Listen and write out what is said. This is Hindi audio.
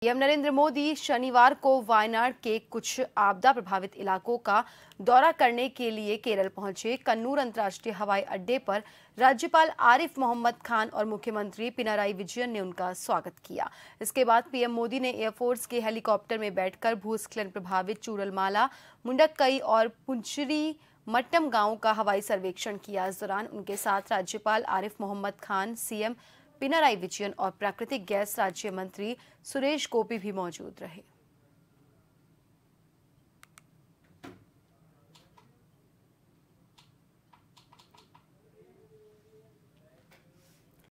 पीएम नरेंद्र मोदी शनिवार को वायनाड के कुछ आपदा प्रभावित इलाकों का दौरा करने के लिए केरल पहुंचे कन्नूर अंतर्राष्ट्रीय हवाई अड्डे पर राज्यपाल आरिफ मोहम्मद खान और मुख्यमंत्री पिनाराई विजयन ने उनका स्वागत किया इसके बाद पीएम मोदी ने एयरफोर्स के हेलीकॉप्टर में बैठकर भूस्खलन प्रभावित चूरलमाला मुंडकई और पुंचरी मट्टम गांव का हवाई सर्वेक्षण किया इस दौरान उनके साथ राज्यपाल आरिफ मोहम्मद खान सीएम पिनराई विजयन और प्राकृतिक गैस राज्य मंत्री सुरेश गोपी भी मौजूद रहे